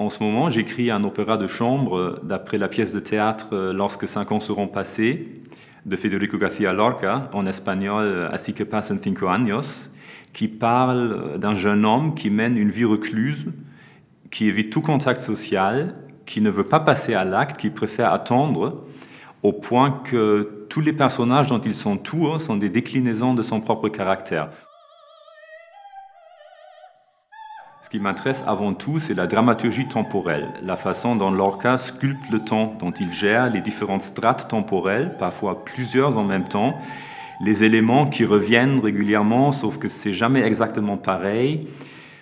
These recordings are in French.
En ce moment, j'écris un opéra de chambre d'après la pièce de théâtre euh, Lorsque cinq ans seront passés de Federico García Lorca, en espagnol Así que pasan cinco años, qui parle d'un jeune homme qui mène une vie recluse, qui évite tout contact social, qui ne veut pas passer à l'acte, qui préfère attendre, au point que tous les personnages dont il s'entoure hein, sont des déclinaisons de son propre caractère. m'intéresse avant tout, c'est la dramaturgie temporelle, la façon dont Lorca sculpte le temps, dont il gère les différentes strates temporelles, parfois plusieurs en même temps, les éléments qui reviennent régulièrement, sauf que c'est jamais exactement pareil,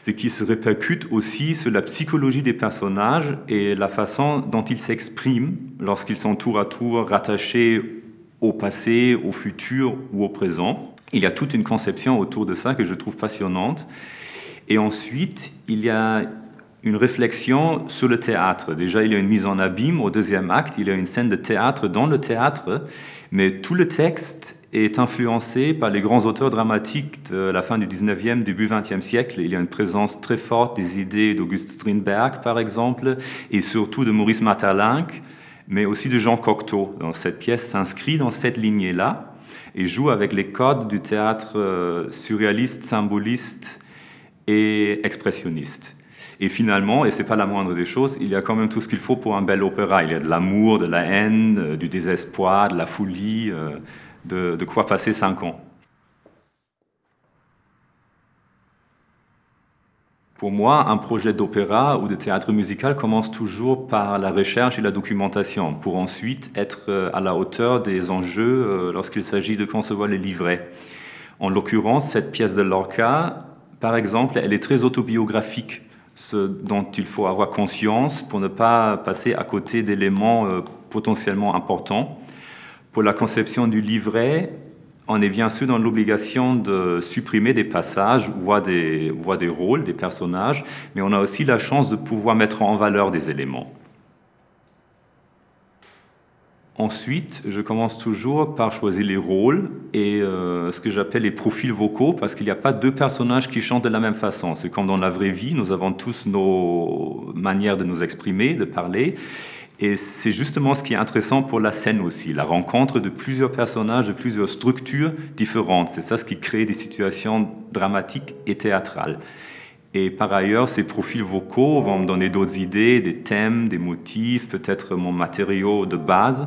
ce qui se répercute aussi sur la psychologie des personnages et la façon dont ils s'expriment lorsqu'ils sont tour à tour rattachés au passé, au futur ou au présent. Il y a toute une conception autour de ça que je trouve passionnante. Et ensuite, il y a une réflexion sur le théâtre. Déjà, il y a une mise en abîme au deuxième acte, il y a une scène de théâtre dans le théâtre, mais tout le texte est influencé par les grands auteurs dramatiques de la fin du 19e, début 20e siècle. Il y a une présence très forte des idées d'Auguste Strindberg, par exemple, et surtout de Maurice Maeterlinck, mais aussi de Jean Cocteau. cette pièce s'inscrit dans cette lignée-là et joue avec les codes du théâtre euh, surréaliste, symboliste, et expressionniste. Et finalement, et c'est pas la moindre des choses, il y a quand même tout ce qu'il faut pour un bel opéra. Il y a de l'amour, de la haine, euh, du désespoir, de la folie, euh, de, de quoi passer cinq ans. Pour moi, un projet d'opéra ou de théâtre musical commence toujours par la recherche et la documentation, pour ensuite être euh, à la hauteur des enjeux lorsqu'il s'agit de concevoir les livrets. En l'occurrence, cette pièce de Lorca par exemple, elle est très autobiographique, ce dont il faut avoir conscience pour ne pas passer à côté d'éléments euh, potentiellement importants. Pour la conception du livret, on est bien sûr dans l'obligation de supprimer des passages, voire des, des rôles, des personnages, mais on a aussi la chance de pouvoir mettre en valeur des éléments. Ensuite, je commence toujours par choisir les rôles et euh, ce que j'appelle les profils vocaux, parce qu'il n'y a pas deux personnages qui chantent de la même façon. C'est comme dans la vraie vie, nous avons tous nos manières de nous exprimer, de parler. Et c'est justement ce qui est intéressant pour la scène aussi, la rencontre de plusieurs personnages, de plusieurs structures différentes. C'est ça ce qui crée des situations dramatiques et théâtrales. Et par ailleurs, ces profils vocaux vont me donner d'autres idées, des thèmes, des motifs, peut-être mon matériau de base.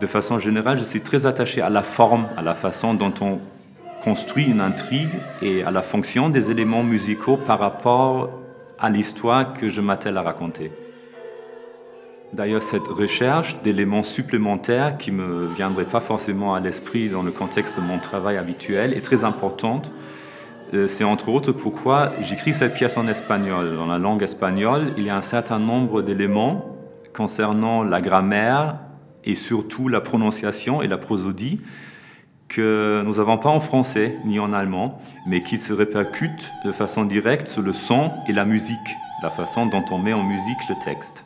De façon générale, je suis très attaché à la forme, à la façon dont on construit une intrigue et à la fonction des éléments musicaux par rapport à l'histoire que je m'attelle à raconter. D'ailleurs, cette recherche d'éléments supplémentaires qui ne me viendraient pas forcément à l'esprit dans le contexte de mon travail habituel est très importante euh, c'est entre autres pourquoi j'écris cette pièce en espagnol. Dans la langue espagnole, il y a un certain nombre d'éléments concernant la grammaire et surtout la prononciation et la prosodie que nous n'avons pas en français ni en allemand, mais qui se répercutent de façon directe sur le son et la musique, la façon dont on met en musique le texte.